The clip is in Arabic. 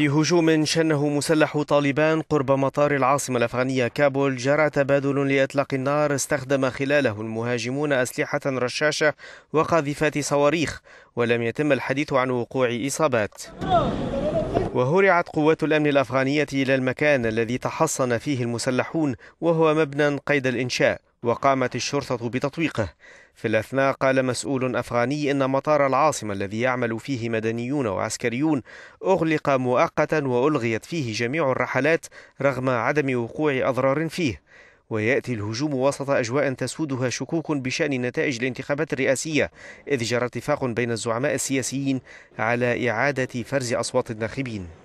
في هجوم شنه مسلح طالبان قرب مطار العاصمة الأفغانية كابول جرى تبادل لإطلاق النار استخدم خلاله المهاجمون أسلحة رشاشة وقاذفات صواريخ ولم يتم الحديث عن وقوع إصابات وهرعت قوات الأمن الأفغانية إلى المكان الذي تحصن فيه المسلحون وهو مبنى قيد الإنشاء وقامت الشرطة بتطويقه في الأثناء قال مسؤول أفغاني إن مطار العاصمة الذي يعمل فيه مدنيون وعسكريون أغلق مؤقتا وألغيت فيه جميع الرحلات رغم عدم وقوع أضرار فيه ويأتي الهجوم وسط أجواء تسودها شكوك بشأن نتائج الانتخابات الرئاسية إذ جرى اتفاق بين الزعماء السياسيين على إعادة فرز أصوات الناخبين